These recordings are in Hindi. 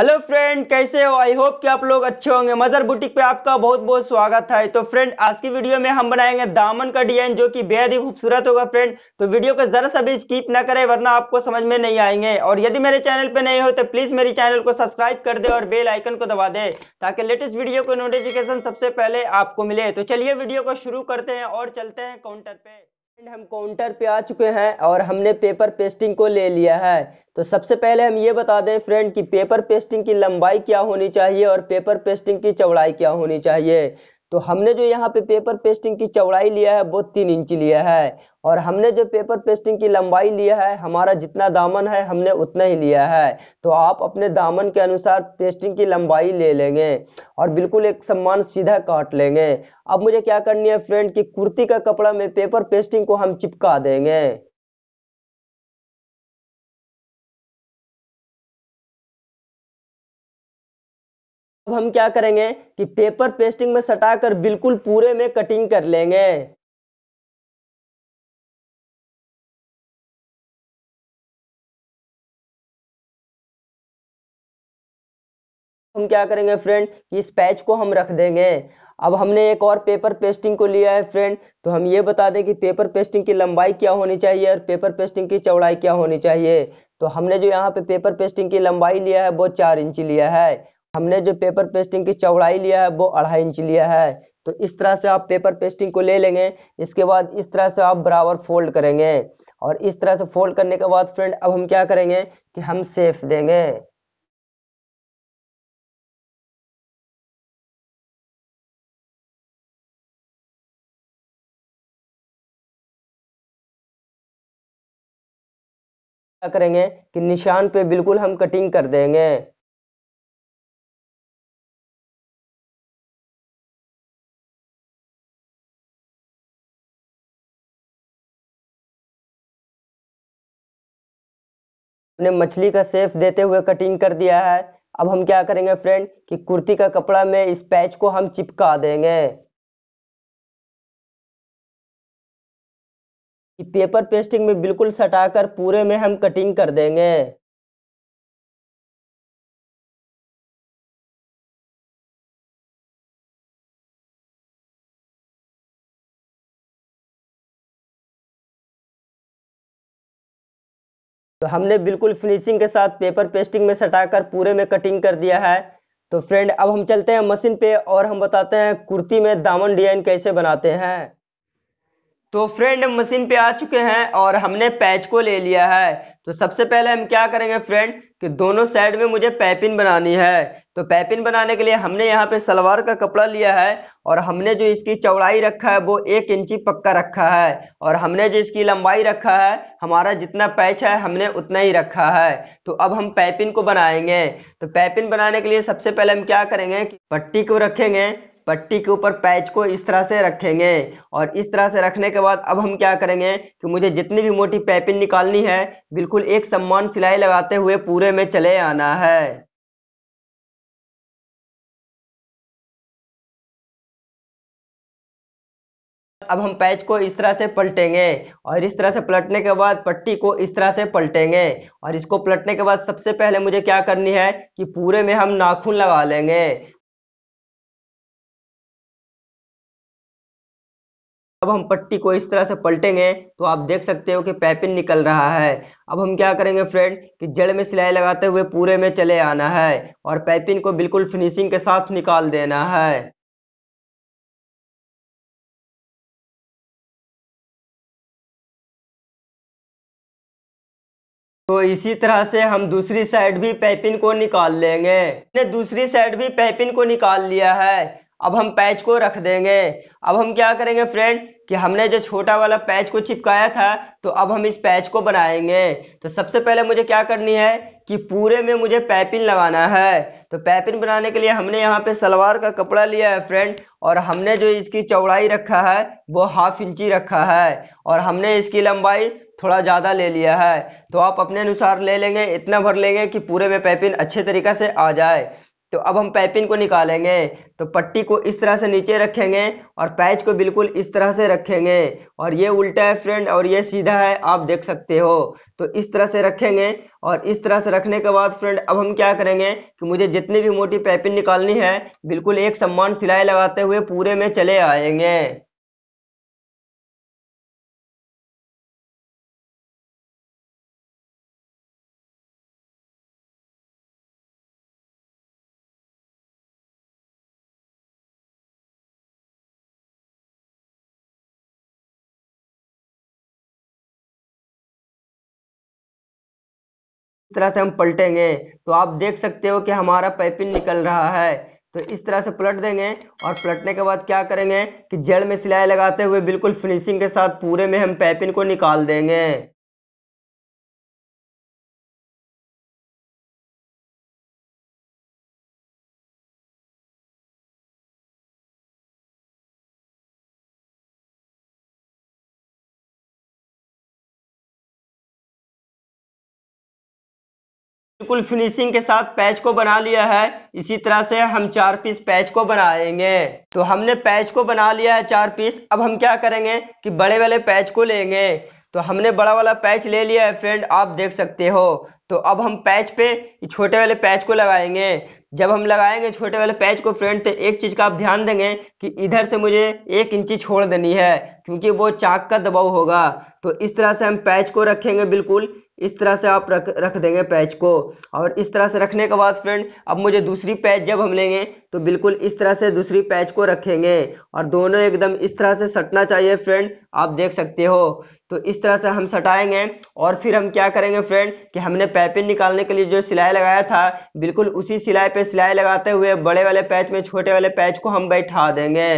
हेलो फ्रेंड कैसे हो आई होप कि आप लोग अच्छे होंगे मजर बुटीक पे आपका बहुत बहुत स्वागत है तो फ्रेंड आज की वीडियो में हम बनाएंगे दामन का डिजाइन जो कि बेहद ही खूबसूरत होगा फ्रेंड तो वीडियो को जरा सा भी स्किप ना करें वरना आपको समझ में नहीं आएंगे और यदि मेरे चैनल पे नहीं हो तो प्लीज मेरे चैनल को सब्सक्राइब कर दे और बेल आइकन को दबा दे ताकि लेटेस्ट वीडियो को नोटिफिकेशन सबसे पहले आपको मिले तो चलिए वीडियो को शुरू करते हैं और चलते हैं काउंटर पे हम काउंटर पे आ चुके हैं और हमने पेपर पेस्टिंग को ले लिया है तो सबसे पहले हम ये बता दें फ्रेंड कि पेपर पेस्टिंग की लंबाई क्या होनी चाहिए और पेपर पेस्टिंग की चौड़ाई क्या होनी चाहिए तो हमने जो यहाँ पे पेपर पेस्टिंग की चौड़ाई लिया है वो तीन इंच लिया है और हमने जो पेपर पेस्टिंग की लंबाई लिया है हमारा जितना दामन है हमने उतना ही लिया है तो आप अपने दामन के अनुसार पेस्टिंग की लंबाई ले लेंगे और बिल्कुल एक सम्मान सीधा काट लेंगे अब मुझे क्या करनी है फ्रेंड कि कुर्ती का कपड़ा में पेपर पेस्टिंग को हम चिपका देंगे अब हम क्या करेंगे कि पेपर पेस्टिंग में सटाकर बिल्कुल पूरे में कटिंग कर लेंगे हम क्या करेंगे फ्रेंड इस पैच को हम रख देंगे अब हमने एक और पेपर पेस्टिंग को लिया है फ्रेंड तो हम ये बता दें कि पेपर पेस्टिंग की लंबाई क्या होनी चाहिए और पेपर पेस्टिंग की चौड़ाई क्या होनी चाहिए तो हमने जो यहाँ पे पेपर पेस्टिंग की लंबाई लिया है वो चार इंच लिया है हमने जो पेपर पेस्टिंग की चौड़ाई लिया है वो अढ़ाई इंच लिया है तो इस तरह से आप पेपर पेस्टिंग को ले लेंगे इसके बाद इस तरह से आप बराबर फोल्ड करेंगे और इस तरह से फोल्ड करने के बाद फ्रेंड अब हम क्या करेंगे कि हम सेफ देंगे करेंगे कि निशान पे बिल्कुल हम कटिंग कर देंगे हमने मछली का सेफ देते हुए कटिंग कर दिया है अब हम क्या करेंगे फ्रेंड कि कुर्ती का कपड़ा में इस पैच को हम चिपका देंगे पेपर पेस्टिंग में बिल्कुल सटाकर पूरे में हम कटिंग कर देंगे तो हमने बिल्कुल फिनिशिंग के साथ पेपर पेस्टिंग में सटाकर पूरे में कटिंग कर दिया है तो फ्रेंड अब हम चलते हैं मशीन पे और हम बताते हैं कुर्ती में दामन डिजाइन कैसे बनाते हैं तो फ्रेंड हम मशीन पे आ चुके हैं और हमने पैच को ले लिया है तो सबसे पहले हम क्या करेंगे फ्रेंड कि दोनों साइड में मुझे पैपिन बनानी है तो पैपिन बनाने के लिए हमने यहाँ पे सलवार का कपड़ा लिया है और हमने जो इसकी चौड़ाई रखा है वो एक इंची पक्का रखा है और हमने जो इसकी लंबाई रखा है हमारा जितना पैच है हमने उतना ही रखा है तो अब हम पैपिन को बनाएंगे तो पैपिन बनाने के लिए सबसे पहले हम क्या करेंगे पट्टी को रखेंगे पट्टी के ऊपर पैच को इस तरह से रखेंगे और इस तरह से रखने के बाद अब हम क्या करेंगे कि मुझे जितनी भी मोटी पैपिन निकालनी है बिल्कुल एक सम्मान सिलाई लगाते हुए पूरे में चले आना है अब हम पैच को इस तरह से पलटेंगे और इस तरह से पलटने के बाद पट्टी को इस तरह से पलटेंगे और इसको पलटने के बाद सबसे पहले मुझे क्या करनी है कि पूरे में हम नाखून लगा लेंगे जब हम पट्टी को इस तरह से पलटेंगे तो आप देख सकते हो कि पैपिन निकल रहा है अब हम क्या करेंगे फ्रेंड कि जड़ में सिलाई लगाते हुए पूरे में चले आना है और पैपिन को बिल्कुल फिनिशिंग के साथ निकाल देना है तो इसी तरह से हम दूसरी साइड भी पैपिन को निकाल लेंगे दूसरी साइड भी पैपिन को निकाल लिया है अब हम पैच को रख देंगे अब हम क्या करेंगे फ्रेंड कि हमने जो छोटा वाला पैच को चिपकाया था तो अब हम इस पैच को बनाएंगे तो सबसे पहले मुझे क्या करनी है कि पूरे में मुझे पैपिन लगाना है तो पैपिन बनाने के लिए हमने यहाँ पे सलवार का कपड़ा लिया है फ्रेंड और हमने जो इसकी चौड़ाई रखा है वो हाफ इंची रखा है और हमने इसकी लंबाई थोड़ा ज़्यादा ले लिया है तो आप अपने अनुसार ले लेंगे इतना भर लेंगे कि पूरे में पैपिन अच्छे तरीके से आ जाए तो अब हम पैपिन को निकालेंगे तो पट्टी को इस तरह से नीचे रखेंगे और पैच को बिल्कुल इस तरह से रखेंगे और ये उल्टा है फ्रेंड और ये सीधा है आप देख सकते हो तो इस तरह से रखेंगे और इस तरह से रखने के बाद फ्रेंड अब हम क्या करेंगे कि मुझे जितनी भी मोटी पैपिन निकालनी है बिल्कुल एक सम्मान सिलाई लगाते हुए पूरे में चले आएंगे तरह से हम पलटेंगे तो आप देख सकते हो कि हमारा पाइपिन निकल रहा है तो इस तरह से पलट देंगे और पलटने के बाद क्या करेंगे कि जड़ में सिलाई लगाते हुए बिल्कुल फिनिशिंग के साथ पूरे में हम पैपिन को निकाल देंगे बिल्कुल फिनिशिंग के साथ पैच को बना लिया है इसी तरह से हम चार पीस पैच को बनाएंगे तो हमने पैच को बना लिया है चार पीस अब हम क्या करेंगे कि बड़े वाले पैच को लेंगे तो हमने बड़ा वाला पैच ले लिया है फ्रेंड आप देख सकते हो तो अब हम पैच पे छोटे वाले पैच को लगाएंगे जब हम लगाएंगे छोटे वाले पैच को फ्रेंड तो एक चीज़ का आप ध्यान देंगे कि इधर से मुझे एक इंची छोड़ देनी है क्योंकि वो चाक का दबाव होगा तो इस तरह से हम पैच को रखेंगे बिल्कुल इस तरह से आप रख रख देंगे पैच को और इस तरह से रखने के बाद फ्रेंड अब मुझे दूसरी पैच जब हम लेंगे तो बिल्कुल इस तरह से दूसरी पैच को रखेंगे और दोनों एकदम इस तरह से सटना चाहिए फ्रेंड आप देख सकते हो तो इस तरह से हम सटाएंगे और फिर हम क्या करेंगे फ्रेंड कि हमने पैपिन निकालने के लिए जो सिलाई लगाया था बिल्कुल उसी सिलाई पर सिलाई लगाते हुए बड़े वाले पैच में छोटे वाले पैच को हम बैठा देंगे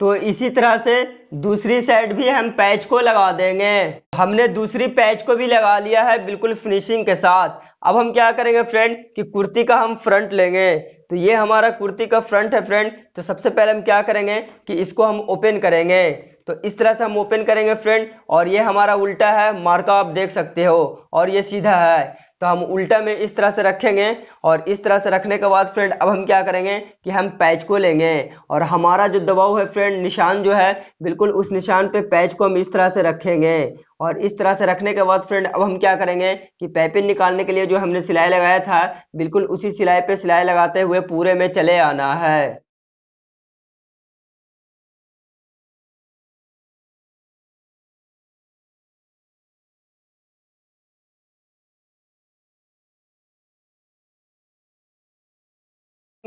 तो इसी तरह से दूसरी साइड भी हम पैच को लगा देंगे हमने दूसरी पैच को भी लगा लिया है बिल्कुल फिनिशिंग के साथ अब हम क्या करेंगे फ्रेंड कि कुर्ती का हम फ्रंट लेंगे तो ये हमारा कुर्ती का फ्रंट है फ्रेंड तो सबसे पहले हम क्या करेंगे कि इसको हम ओपन करेंगे तो इस तरह से हम ओपन करेंगे फ्रेंड और ये हमारा उल्टा है मार्का आप देख सकते हो और ये सीधा है तो हम उल्टा में इस तरह से रखेंगे और इस तरह से रखने के बाद फ्रेंड अब हम क्या करेंगे कि हम पैच को लेंगे और हमारा जो दबाव है फ्रेंड निशान जो है बिल्कुल उस निशान पे पैच को हम इस तरह से रखेंगे और इस तरह से रखने के बाद फ्रेंड अब हम क्या करेंगे कि पैपिन निकालने के लिए जो हमने सिलाई लगाया था बिल्कुल उसी सिलाई पे सिलाई लगाते हुए पूरे में चले आना है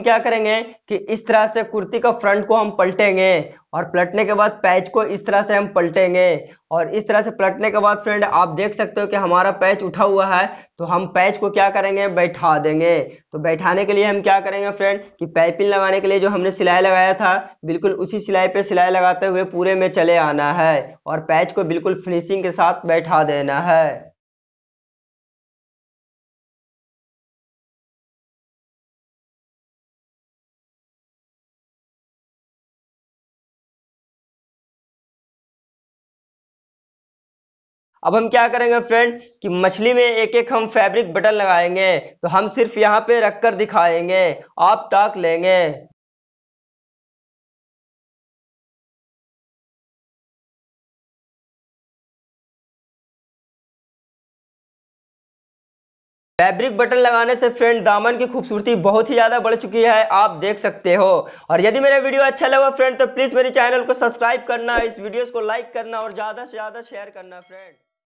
क्या करेंगे कि इस तरह से कुर्ती का फ्रंट को हम पलटेंगे और पलटने के बाद पैच को इस तरह से हम पलटेंगे और इस तरह से पलटने के बाद फ्रेंड आप देख सकते हो कि हमारा पैच उठा हुआ है तो हम पैच को क्या करेंगे बैठा देंगे तो बैठाने के लिए हम क्या करेंगे फ्रेंड कि पाइपिन लगाने के लिए जो हमने सिलाई लगाया था बिल्कुल उसी सिलाई पर सिलाई लगाते हुए पूरे में चले आना है और पैच को बिल्कुल फिनिशिंग के साथ बैठा देना है अब हम क्या करेंगे फ्रेंड कि मछली में एक एक हम फैब्रिक बटन लगाएंगे तो हम सिर्फ यहाँ पे रख कर दिखाएंगे आप टाक लेंगे फैब्रिक बटन लगाने से फ्रेंड दामन की खूबसूरती बहुत ही ज़्यादा बढ़ चुकी है आप देख सकते हो और यदि मेरा वीडियो अच्छा लगा फ्रेंड तो प्लीज़ मेरे चैनल को सब्सक्राइब करना इस वीडियोस को लाइक करना और ज़्यादा से ज़्यादा शेयर करना फ्रेंड